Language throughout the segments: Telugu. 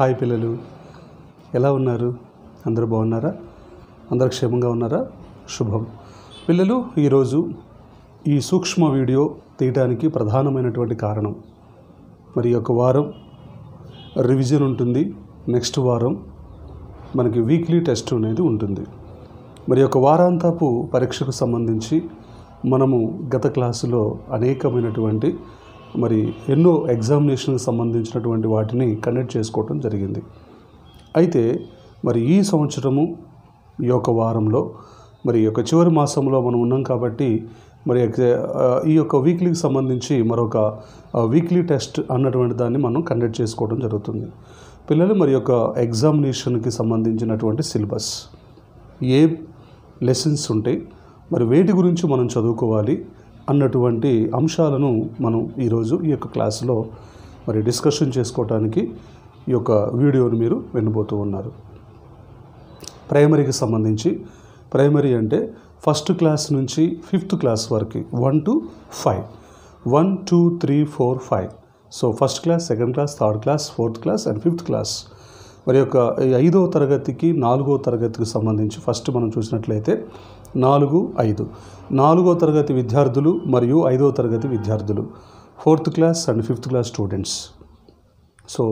హాయ్ పిల్లలు ఎలా ఉన్నారు అందరూ బాగున్నారా అందరూ క్షేమంగా ఉన్నారా శుభం పిల్లలు ఈరోజు ఈ సూక్ష్మ వీడియో తీయడానికి ప్రధానమైనటువంటి కారణం మరి ఒక వారం రివిజన్ ఉంటుంది నెక్స్ట్ వారం మనకి వీక్లీ టెస్ట్ అనేది ఉంటుంది మరి ఒక వారాంతపు పరీక్షకు సంబంధించి మనము గత క్లాసులో అనేకమైనటువంటి మరి ఎన్నో ఎగ్జామినేషన్కి సంబంధించినటువంటి వాటిని కండక్ట్ చేసుకోవటం జరిగింది అయితే మరి ఈ సంవత్సరము ఈ యొక్క వారంలో మరి యొక్క చివరి మాసంలో మనం ఉన్నాం కాబట్టి మరి ఈ యొక్క వీక్లీకి సంబంధించి మరొక వీక్లీ టెస్ట్ అన్నటువంటి దాన్ని మనం కండక్ట్ చేసుకోవడం జరుగుతుంది పిల్లలు మరి యొక్క ఎగ్జామినేషన్కి సంబంధించినటువంటి సిలబస్ ఏ లెసన్స్ ఉంటాయి మరి వేటి గురించి మనం చదువుకోవాలి అన్నటువంటి అంశాలను మనం ఈరోజు ఈ యొక్క క్లాసులో మరి డిస్కషన్ చేసుకోవటానికి ఈ యొక్క వీడియోను మీరు వినబోతూ ఉన్నారు ప్రైమరీకి సంబంధించి ప్రైమరీ అంటే ఫస్ట్ క్లాస్ నుంచి ఫిఫ్త్ క్లాస్ వరకు one two five one two three four five so first class second class third class fourth class and fifth class మరి యొక్క ఐదవ తరగతికి నాలుగో తరగతికి సంబంధించి ఫస్ట్ మనం చూసినట్లయితే నాలుగు ఐదు నాలుగో తరగతి విద్యార్థులు మరియు ఐదో తరగతి విద్యార్థులు fourth class and fifth class students so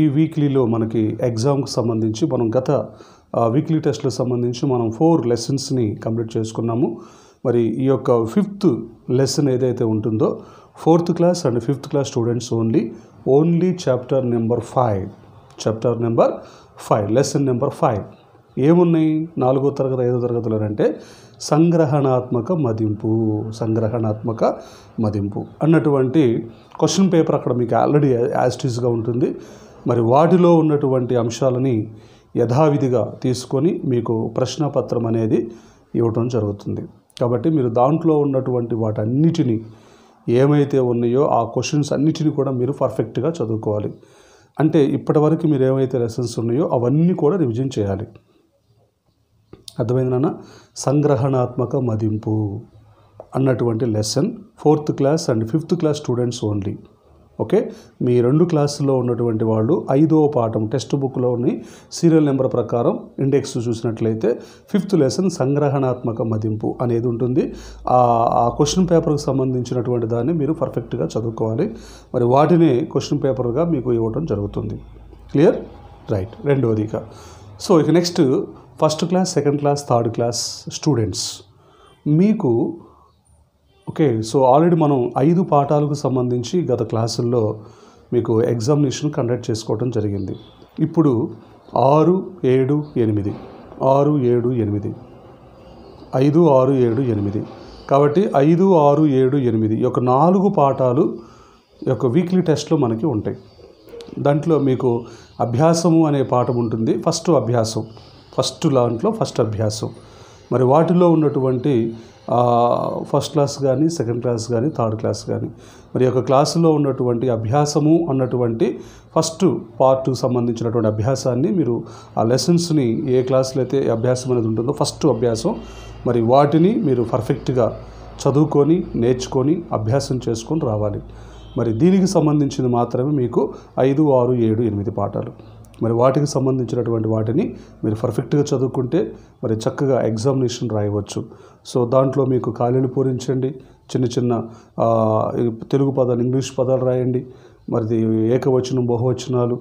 ఈ వీక్లీలో మనకి ఎగ్జామ్కి సంబంధించి మనం గత వీక్లీ టెస్ట్లకు సంబంధించి మనం ఫోర్ లెసన్స్ని కంప్లీట్ చేసుకున్నాము మరి ఈ యొక్క ఫిఫ్త్ లెసన్ ఏదైతే ఉంటుందో fourth class and fifth class students only only chapter number five chapter number five lesson number five ఏమున్నాయి నాలుగో తరగతి ఐదో తరగతులు అంటే సంగ్రహణాత్మక మదింపు సంగ్రహణాత్మక మదింపు అన్నటువంటి క్వశ్చన్ పేపర్ అక్కడ మీకు ఆల్రెడీ యాస్టీస్గా ఉంటుంది మరి వాటిలో ఉన్నటువంటి అంశాలని యథావిధిగా తీసుకొని మీకు ప్రశ్నపత్రం అనేది ఇవ్వటం జరుగుతుంది కాబట్టి మీరు దాంట్లో ఉన్నటువంటి వాటన్నిటిని ఏమైతే ఉన్నాయో ఆ క్వశ్చన్స్ అన్నిటిని కూడా మీరు పర్ఫెక్ట్గా చదువుకోవాలి అంటే ఇప్పటివరకు మీరు ఏమైతే లెసన్స్ ఉన్నాయో అవన్నీ కూడా రివిజన్ చేయాలి అర్థమైంది నాన్న సంగ్రహణాత్మక మదింపు అన్నటువంటి lesson fourth class and fifth class students only okay మీ రెండు క్లాసుల్లో ఉన్నటువంటి వాళ్ళు ఐదవ పాఠం టెక్స్ట్ బుక్లోని సీరియల్ నెంబర్ ప్రకారం ఇండెక్స్ చూసినట్లయితే ఫిఫ్త్ లెసన్ సంగ్రహణాత్మక మదింపు అనేది ఉంటుంది ఆ క్వశ్చన్ పేపర్కి సంబంధించినటువంటి దాన్ని మీరు పర్ఫెక్ట్గా చదువుకోవాలి మరి వాటిని క్వశ్చన్ పేపర్గా మీకు ఇవ్వడం జరుగుతుంది క్లియర్ రైట్ రెండవది ఇక సో ఇక next first class second class third class students మీకు ఓకే సో ఆల్రెడీ మనం ఐదు పాఠాలకు సంబంధించి గత క్లాసుల్లో మీకు ఎగ్జామినేషన్ కండక్ట్ చేసుకోవడం జరిగింది ఇప్పుడు ఆరు ఏడు ఎనిమిది ఆరు ఏడు ఎనిమిది ఐదు ఆరు ఏడు ఎనిమిది కాబట్టి ఐదు ఆరు ఏడు ఎనిమిది యొక్క నాలుగు పాఠాలు యొక్క వీక్లీ టెస్ట్లో మనకి ఉంటాయి దాంట్లో మీకు అభ్యాసము అనే పాఠం ఉంటుంది ఫస్ట్ అభ్యాసం ఫస్ట్ లాంట్లో ఫస్ట్ అభ్యాసం మరి వాటిలో ఉన్నటువంటి ఫస్ట్ క్లాస్ కానీ సెకండ్ క్లాస్ కానీ థర్డ్ క్లాస్ కానీ మరి ఒక క్లాసులో ఉన్నటువంటి అభ్యాసము అన్నటువంటి ఫస్ట్ పార్ట్ సంబంధించినటువంటి అభ్యాసాన్ని మీరు ఆ లెసన్స్ని ఏ క్లాసులో అయితే అభ్యాసం అనేది ఉంటుందో ఫస్ట్ అభ్యాసం మరి వాటిని మీరు పర్ఫెక్ట్గా చదువుకొని నేర్చుకొని అభ్యాసం చేసుకొని రావాలి మరి దీనికి సంబంధించింది మాత్రమే మీకు ఐదు ఆరు ఏడు ఎనిమిది పాఠాలు మరి వాటికి సంబంధించినటువంటి వాటిని మీరు పర్ఫెక్ట్గా చదువుకుంటే మరి చక్కగా ఎగ్జామినేషన్ రాయవచ్చు సో దాంట్లో మీకు ఖాళీలు పూరించండి చిన్న చిన్న తెలుగు పదాలు ఇంగ్లీష్ పదాలు రాయండి మరి ఏకవచనం బహువచనాలు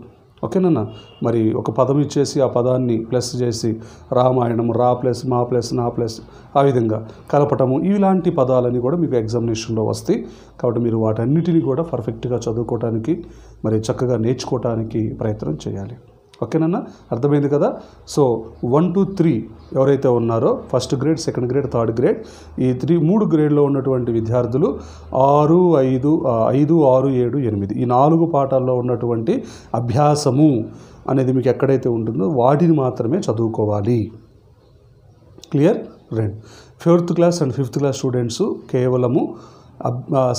ఓకేనా మరి ఒక పదం ఇచ్చేసి ఆ పదాన్ని ప్లస్ చేసి రామాయణం రా ప్లస్ మా ప్లస్ నా ప్లస్ ఆ విధంగా కలపటము ఇలాంటి పదాలని కూడా మీకు ఎగ్జామినేషన్లో వస్తాయి కాబట్టి మీరు వాటన్నిటిని కూడా పర్ఫెక్ట్గా చదువుకోవటానికి మరి చక్కగా నేర్చుకోవటానికి ప్రయత్నం చేయాలి ఓకేనన్నా అర్థమైంది కదా సో వన్ టూ త్రీ ఎవరైతే ఉన్నారో first grade second grade third grade ఈ త్రీ మూడు గ్రేడ్లో ఉన్నటువంటి విద్యార్థులు ఆరు ఐదు ఐదు ఆరు ఏడు ఎనిమిది ఈ నాలుగు పాఠాల్లో ఉన్నటువంటి అభ్యాసము అనేది మీకు ఎక్కడైతే ఉంటుందో వాటిని మాత్రమే చదువుకోవాలి క్లియర్ రెండు fourth class and fifth class students కేవలము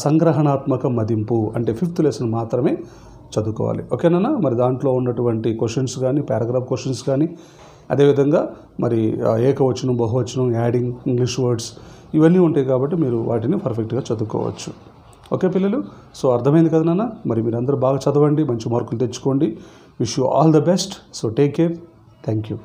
సంగ్రహణాత్మక మదింపు అంటే ఫిఫ్త్ లెసన్ మాత్రమే చదువుకోవాలి ఓకేనా మరి దాంట్లో ఉన్నటువంటి క్వశ్చన్స్ కానీ పారాగ్రాఫ్ క్వశ్చన్స్ కానీ అదేవిధంగా మరి ఏకవచనం బహువచనం యాడింగ్ ఇంగ్లీష్ వర్డ్స్ ఇవన్నీ ఉంటాయి కాబట్టి మీరు వాటిని పర్ఫెక్ట్గా చదువుకోవచ్చు ఓకే పిల్లలు సో అర్థమైంది కదా నాన్న మరి మీరందరూ బాగా చదవండి మంచి మార్కులు తెచ్చుకోండి wish you all the best so take care thank you